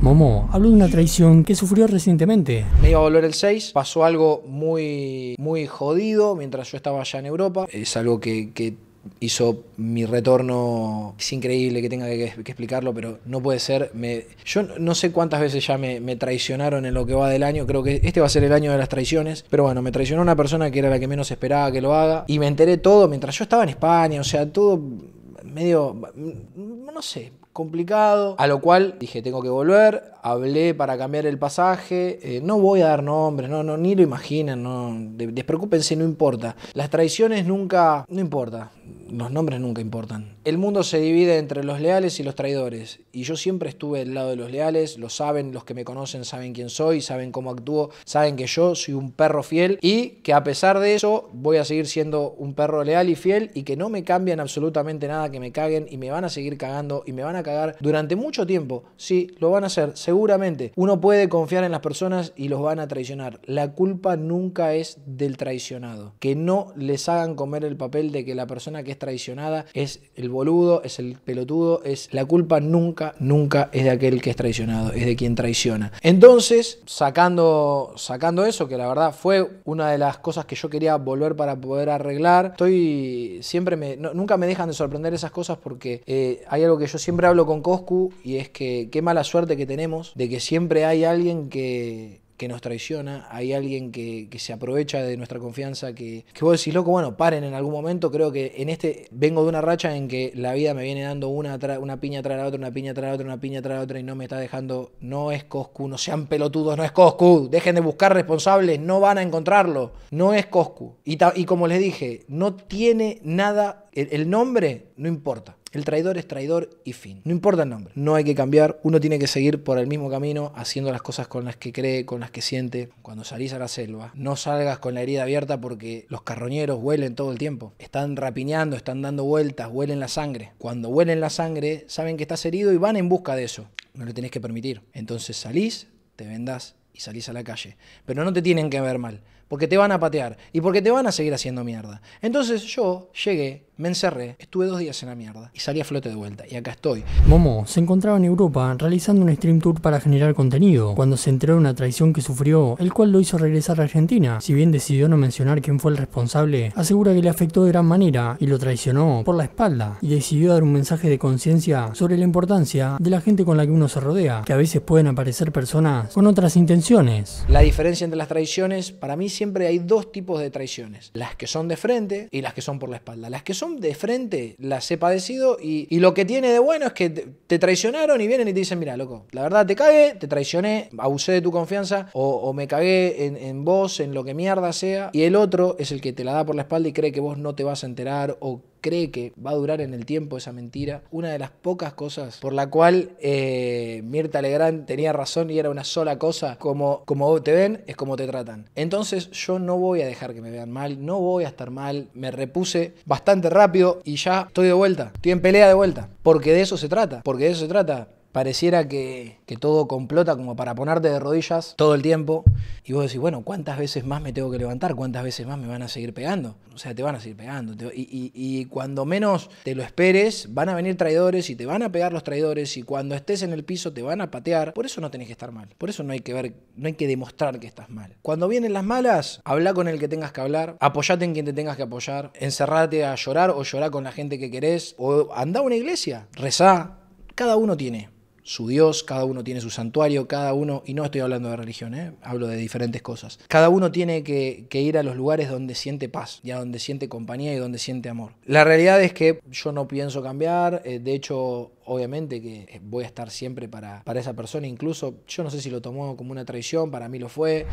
Momo habló de una traición que sufrió recientemente. Me iba a volver el 6, pasó algo muy, muy jodido mientras yo estaba allá en Europa. Es algo que, hizo mi retorno. Es increíble que tenga que, explicarlo, pero no puede ser. yo no sé cuántas veces ya me, traicionaron en lo que va del año. Creo que este va a ser el año de las traiciones. Pero bueno, me traicionó una persona que era la que menos esperaba que lo haga. Y me enteré todo mientras yo estaba en España. O sea, todo medio... No sé, complicado. A lo cual dije, tengo que volver, hablé para cambiar el pasaje, eh, no voy a dar nombres, no, no, ni lo imaginen, no, despreocúpense, no importa. Las traiciones nunca, no importa, los nombres nunca importan. El mundo se divide entre los leales y los traidores, y yo siempre estuve del lado de los leales, lo saben, los que me conocen saben quién soy, saben cómo actúo, saben que yo soy un perro fiel y que a pesar de eso voy a seguir siendo un perro leal y fiel y que no me cambian absolutamente nada, que me caguen y me van a seguir cagando y me van a cagar durante mucho tiempo. Sí, lo van a hacer, seguramente. Uno puede confiar en las personas y los van a traicionar. La culpa nunca es del traicionado. Que no les hagan comer el papel de que la persona que es traicionada es el boludo, es el pelotudo, es la culpa nunca, nunca es de aquel que es traicionado, es de quien traiciona. Entonces, sacando, sacando eso, que la verdad fue una de las cosas que yo quería volver para poder arreglar, estoy siempre me, nunca me dejan de sorprender esas cosas porque eh, hay algo que yo siempre hablo con Coscu y es que qué mala suerte que tenemos de que siempre hay alguien que, que nos traiciona, hay alguien que, se aprovecha de nuestra confianza, que, vos decís, loco, bueno, paren en algún momento, creo que en este vengo de una racha en que la vida me viene dando una, piña tras la otra, una piña tras la otra, una piña tras la otra y no me está dejando, no es Coscu, no sean pelotudos, no es Coscu, dejen de buscar responsables, no van a encontrarlo, no es Coscu. Y, como les dije, no tiene nada, el nombre no importa. El traidor es traidor y fin. No importa el nombre. No hay que cambiar. Uno tiene que seguir por el mismo camino, haciendo las cosas con las que cree, con las que siente. Cuando salís a la selva, no salgas con la herida abierta porque los carroñeros huelen todo el tiempo. Están rapiñando, están dando vueltas, huelen la sangre. Cuando huelen la sangre, saben que estás herido y van en busca de eso. No le tenés que permitir. Entonces salís, te vendás y salís a la calle. Pero no te tienen que ver mal, porque te van a patear y porque te van a seguir haciendo mierda. Entonces yo llegué me encerré, estuve dos días en la mierda y salí a flote de vuelta y acá estoy. Momo se encontraba en Europa realizando un stream tour para generar contenido, cuando se enteró de una traición que sufrió, el cual lo hizo regresar a Argentina. Si bien decidió no mencionar quién fue el responsable, asegura que le afectó de gran manera y lo traicionó por la espalda y decidió dar un mensaje de conciencia sobre la importancia de la gente con la que uno se rodea, que a veces pueden aparecer personas con otras intenciones. La diferencia entre las traiciones, para mí siempre hay dos tipos de traiciones, las que son de frente y las que son por la espalda. Las que son de frente, las he padecido y, lo que tiene de bueno es que te, traicionaron y vienen y te dicen, mira, loco, la verdad te cagué, te traicioné, abusé de tu confianza o, me cagué en, en, vos, en lo que mierda sea. Y el otro es el que te la da por la espalda y cree que vos no te vas a enterar o cree que va a durar en el tiempo esa mentira. Una de las pocas cosas por la cual eh, Mirta Legrand tenía razón y era una sola cosa, como, como te ven es como te tratan. Entonces yo no voy a dejar que me vean mal, no voy a estar mal, me repuse bastante rápido y ya estoy de vuelta, estoy en pelea de vuelta, porque de eso se trata, porque de eso se trata pareciera que, que, todo complota como para ponerte de rodillas todo el tiempo y vos decís, bueno, ¿cuántas veces más me tengo que levantar? ¿Cuántas veces más me van a seguir pegando? O sea, te van a seguir pegando. Y, cuando menos te lo esperes, van a venir traidores y te van a pegar los traidores y cuando estés en el piso te van a patear. Por eso no tenés que estar mal. Por eso no hay que ver, no hay que demostrar que estás mal. Cuando vienen las malas, habla con el que tengas que hablar, apoyate en quien te tengas que apoyar, encerrate a llorar o llorar con la gente que querés o anda a una iglesia, rezá. Cada uno tiene su Dios, cada uno tiene su santuario, cada uno, y no estoy hablando de religión, ¿eh? hablo de diferentes cosas, cada uno tiene que, ir a los lugares donde siente paz, y a donde siente compañía y donde siente amor. La realidad es que yo no pienso cambiar, eh, de hecho obviamente que eh, voy a estar siempre para, para esa persona, incluso yo no sé si lo tomó como una traición, para mí lo fue.